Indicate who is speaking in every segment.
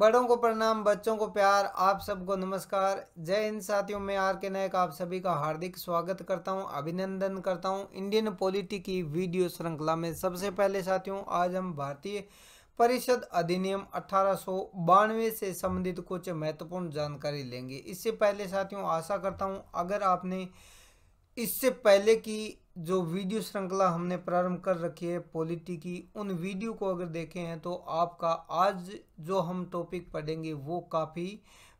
Speaker 1: बड़ों को प्रणाम बच्चों को प्यार आप सबको नमस्कार जय हिंद साथियों मैं आर के नायक आप सभी का हार्दिक स्वागत करता हूं अभिनंदन करता हूं इंडियन पॉलिटी की वीडियो श्रृंखला में सबसे पहले साथियों आज हम भारतीय परिषद अधिनियम अठारह से संबंधित कुछ महत्वपूर्ण जानकारी लेंगे इससे पहले साथियों आशा करता हूँ अगर आपने इससे पहले की जो वीडियो श्रृंखला हमने प्रारंभ कर रखी है पॉलिटी की उन वीडियो को अगर देखे हैं तो आपका आज जो हम टॉपिक पढ़ेंगे वो काफ़ी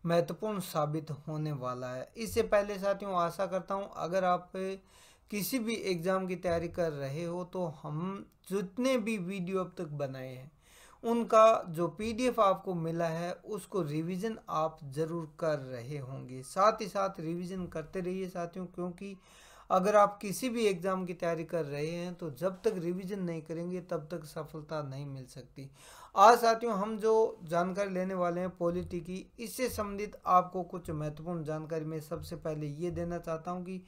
Speaker 1: महत्वपूर्ण साबित होने वाला है इससे पहले साथियों आशा करता हूँ अगर आप किसी भी एग्ज़ाम की तैयारी कर रहे हो तो हम जितने भी वीडियो अब तक बनाए हैं उनका जो पीडीएफ आपको मिला है उसको रिवीजन आप ज़रूर कर रहे होंगे साथ ही साथ रिवीजन करते रहिए साथियों क्योंकि अगर आप किसी भी एग्ज़ाम की तैयारी कर रहे हैं तो जब तक रिवीजन नहीं करेंगे तब तक सफलता नहीं मिल सकती आज साथियों हम जो जानकारी लेने वाले हैं पॉलिटी की इससे संबंधित आपको कुछ महत्वपूर्ण जानकारी मैं सबसे पहले ये देना चाहता हूँ कि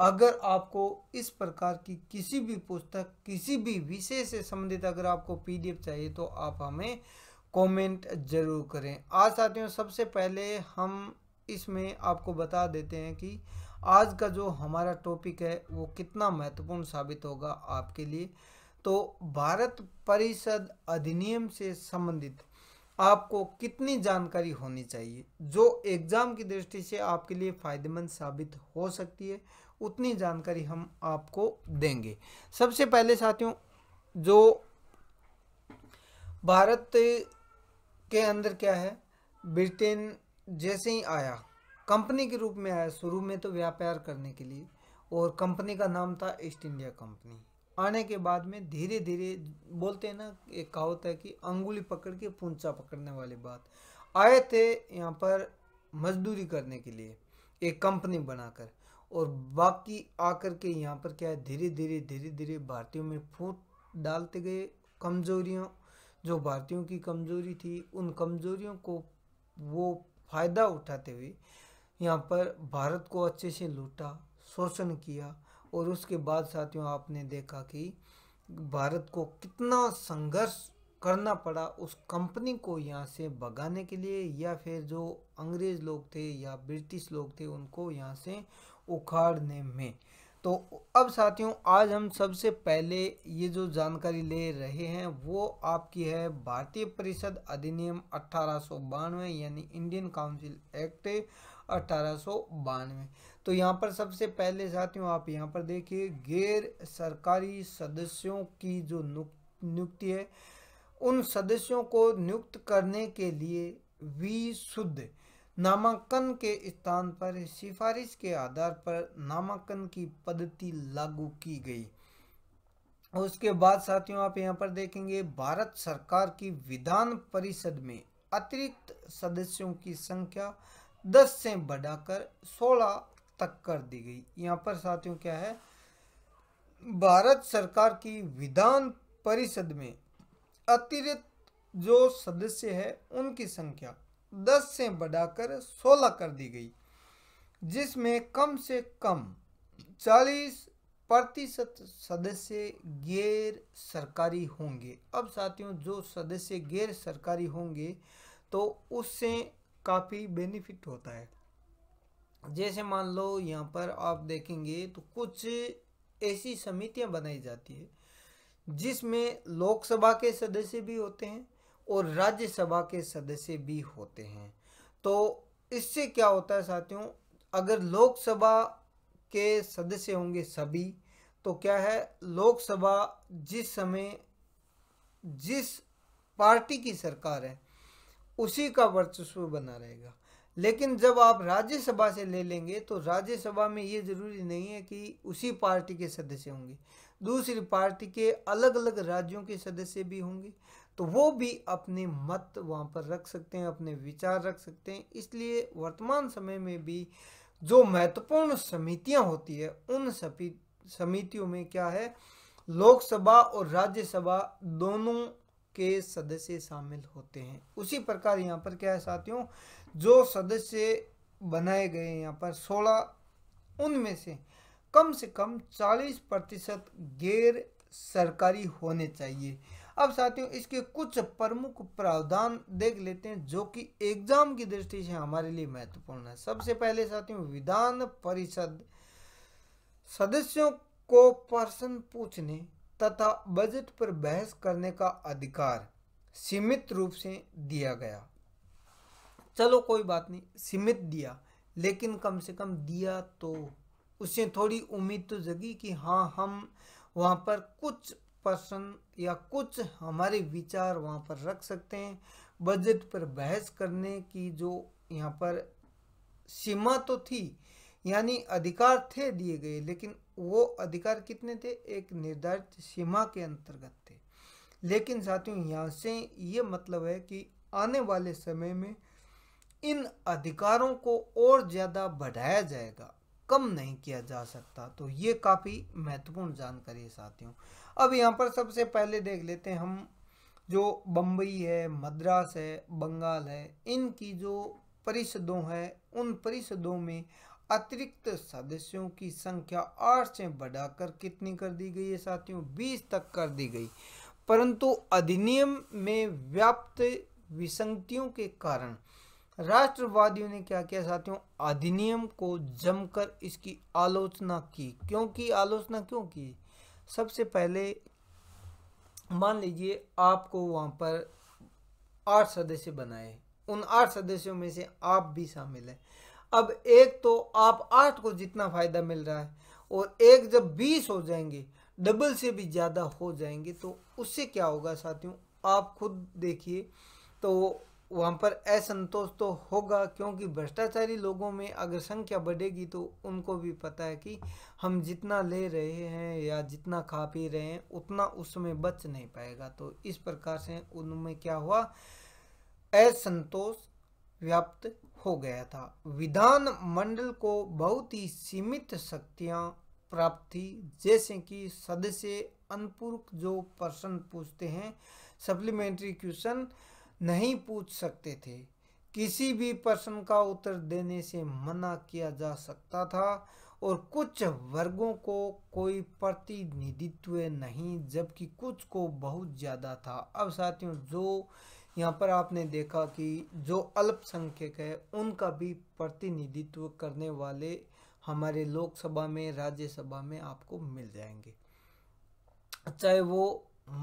Speaker 1: अगर आपको इस प्रकार की किसी भी पुस्तक किसी भी विषय से संबंधित अगर आपको पीडीएफ चाहिए तो आप हमें कमेंट ज़रूर करें आज साथियों सबसे पहले हम इसमें आपको बता देते हैं कि आज का जो हमारा टॉपिक है वो कितना महत्वपूर्ण साबित होगा आपके लिए तो भारत परिषद अधिनियम से संबंधित आपको कितनी जानकारी होनी चाहिए जो एग्ज़ाम की दृष्टि से आपके लिए फ़ायदेमंद साबित हो सकती है उतनी जानकारी हम आपको देंगे सबसे पहले साथियों जो भारत के अंदर क्या है ब्रिटेन जैसे ही आया कंपनी के रूप में आया शुरू में तो व्यापार करने के लिए और कंपनी का नाम था ईस्ट इंडिया कंपनी आने के बाद में धीरे धीरे बोलते हैं ना एक कहावत है कि अंगुली पकड़ के पूंछा पकड़ने वाली बात आए थे यहाँ पर मजदूरी करने के लिए एक कंपनी बनाकर और बाकी आकर के यहाँ पर क्या है धीरे धीरे धीरे धीरे भारतीयों में फूट डालते गए कमजोरियों जो भारतीयों की कमजोरी थी उन कमजोरियों को वो फायदा उठाते हुए यहाँ पर भारत को अच्छे से लूटा शोषण किया और उसके बाद साथियों आपने देखा कि भारत को कितना संघर्ष करना पड़ा उस कंपनी को यहाँ से भगाने के लिए या फिर जो अंग्रेज़ लोग थे या ब्रिटिश लोग थे उनको यहाँ से उखाड़ने में तो अब साथियों आज हम सबसे पहले ये जो जानकारी ले रहे हैं वो आपकी है भारतीय परिषद अधिनियम अट्ठारह यानी इंडियन काउंसिल एक्ट अट्ठारह तो यहाँ पर सबसे पहले साथियों आप यहाँ पर देखिए गैर सरकारी सदस्यों की जो नियुक्ति है उन सदस्यों को नियुक्त करने के लिए वी शुद्ध नामांकन के स्थान पर सिफारिश के आधार पर नामांकन की पद्धति लागू की गई उसके बाद साथियों आप यहाँ पर देखेंगे भारत सरकार की विधान परिषद में अतिरिक्त सदस्यों की संख्या 10 से बढ़ाकर 16 तक कर दी गई यहाँ पर साथियों क्या है भारत सरकार की विधान परिषद में अतिरिक्त जो सदस्य है उनकी संख्या 10 से बढ़ाकर 16 कर दी गई जिसमें कम से कम 40 प्रतिशत सदस्य गैर सरकारी होंगे अब साथियों जो सदस्य गैर सरकारी होंगे तो उससे काफ़ी बेनिफिट होता है जैसे मान लो यहाँ पर आप देखेंगे तो कुछ ऐसी समितियाँ बनाई जाती है जिसमें लोकसभा के सदस्य भी होते हैं और राज्यसभा के सदस्य भी होते हैं तो इससे क्या होता है साथियों अगर लोकसभा के सदस्य होंगे सभी तो क्या है लोकसभा जिस समय जिस पार्टी की सरकार है उसी का वर्चस्व बना रहेगा लेकिन जब आप राज्यसभा से ले लेंगे तो राज्यसभा में ये ज़रूरी नहीं है कि उसी पार्टी के सदस्य होंगे दूसरी पार्टी के अलग अलग राज्यों के सदस्य भी होंगे तो वो भी अपने मत वहाँ पर रख सकते हैं अपने विचार रख सकते हैं इसलिए वर्तमान समय में भी जो महत्वपूर्ण समितियाँ होती है उन सभी समितियों में क्या है लोकसभा और राज्यसभा दोनों के सदस्य शामिल होते हैं उसी प्रकार यहाँ पर क्या है साथियों जो सदस्य बनाए गए यहाँ पर सोलह उनमें से कम से कम 40 प्रतिशत गैर सरकारी होने चाहिए अब साथियों इसके कुछ प्रमुख प्रावधान देख लेते हैं जो कि एग्जाम की दृष्टि से हमारे लिए महत्वपूर्ण है सबसे पहले साथियों विधान परिषद सदस्यों को प्रश्न पूछने तथा बजट पर बहस करने का अधिकार सीमित रूप से दिया गया चलो कोई बात नहीं सीमित दिया लेकिन कम से कम दिया तो उससे थोड़ी उम्मीद तो जगी कि हाँ हम वहाँ पर कुछ पर्सन या कुछ हमारे विचार वहाँ पर रख सकते हैं बजट पर बहस करने की जो यहाँ पर सीमा तो थी यानी अधिकार थे दिए गए लेकिन वो अधिकार कितने थे एक निर्धारित सीमा के अंतर्गत थे लेकिन साथियों यहाँ से ये मतलब है कि आने वाले समय में इन अधिकारों को और ज़्यादा बढ़ाया जाएगा कम नहीं किया जा सकता तो ये काफ़ी महत्वपूर्ण जानकारी है साथियों अब यहाँ पर सबसे पहले देख लेते हैं हम जो बम्बई है मद्रास है बंगाल है इनकी जो परिषदों हैं उन परिषदों में अतिरिक्त सदस्यों की संख्या आठ से बढ़ाकर कितनी कर दी गई है साथियों बीस तक कर दी गई परंतु अधिनियम में व्याप्त विसंगतियों के कारण राष्ट्रवादियों ने क्या किया साथियों अधिनियम को जमकर इसकी आलोचना की क्योंकि आलोचना क्यों की सबसे पहले मान लीजिए आपको वहां पर आठ सदस्य बनाए उन आठ सदस्यों में से आप भी शामिल है अब एक तो आप आठ को जितना फायदा मिल रहा है और एक जब बीस हो जाएंगे डबल से भी ज़्यादा हो जाएंगे तो उससे क्या होगा साथियों आप खुद देखिए तो वहाँ पर असंतोष तो होगा क्योंकि भ्रष्टाचारी लोगों में अगर संख्या बढ़ेगी तो उनको भी पता है कि हम जितना ले रहे हैं या जितना खा पी रहे हैं उतना उसमें बच नहीं पाएगा तो इस प्रकार से उनमें क्या हुआ असंतोष व्याप्त हो गया था विधान मंडल को बहुत ही सीमित शक्तियाँ प्राप्त थी जैसे कि सदस्य अनपूर्वक जो प्रश्न पूछते हैं सप्लीमेंट्री क्वेश्चन नहीं पूछ सकते थे किसी भी प्रश्न का उत्तर देने से मना किया जा सकता था और कुछ वर्गों को कोई प्रतिनिधित्व नहीं जबकि कुछ को बहुत ज़्यादा था अब साथियों जो यहाँ पर आपने देखा कि जो अल्पसंख्यक है उनका भी प्रतिनिधित्व करने वाले हमारे लोकसभा में राज्यसभा में आपको मिल जाएंगे चाहे वो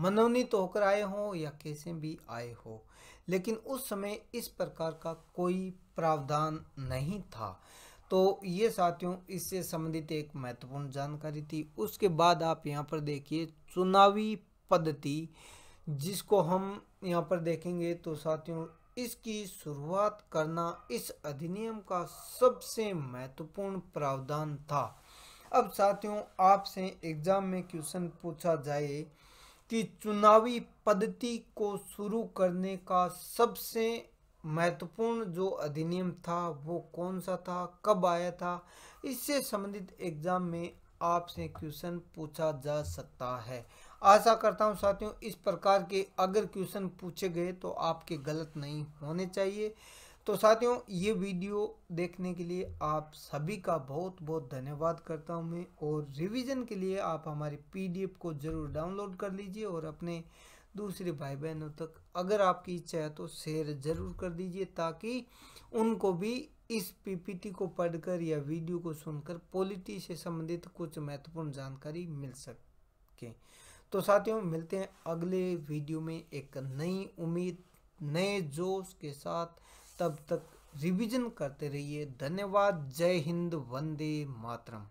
Speaker 1: मनोनीत होकर आए हों या कैसे भी आए हो लेकिन उस समय इस प्रकार का कोई प्रावधान नहीं था तो ये साथियों इससे संबंधित एक महत्वपूर्ण जानकारी थी उसके बाद आप यहाँ पर देखिए चुनावी पद्धति जिसको हम यहाँ पर देखेंगे तो साथियों इसकी शुरुआत करना इस अधिनियम का सबसे महत्वपूर्ण प्रावधान था अब साथियों आपसे एग्जाम में क्वेश्चन पूछा जाए कि चुनावी पद्धति को शुरू करने का सबसे महत्वपूर्ण जो अधिनियम था वो कौन सा था कब आया था इससे संबंधित एग्जाम में आपसे क्वेश्चन पूछा जा सकता है आशा करता हूं साथियों इस प्रकार के अगर क्वेश्चन पूछे गए तो आपके गलत नहीं होने चाहिए तो साथियों ये वीडियो देखने के लिए आप सभी का बहुत बहुत धन्यवाद करता हूँ मैं और रिवीजन के लिए आप हमारी पीडीएफ को ज़रूर डाउनलोड कर लीजिए और अपने दूसरे भाई बहनों तक अगर आपकी इच्छा है तो शेयर ज़रूर कर दीजिए ताकि उनको भी इस पीपीटी को पढ़कर या वीडियो को सुनकर पॉलिटी से संबंधित कुछ महत्वपूर्ण जानकारी मिल सके तो साथियों मिलते हैं अगले वीडियो में एक नई उम्मीद नए जोश के साथ तब तक रिवीजन करते रहिए धन्यवाद जय हिंद वंदे मातरम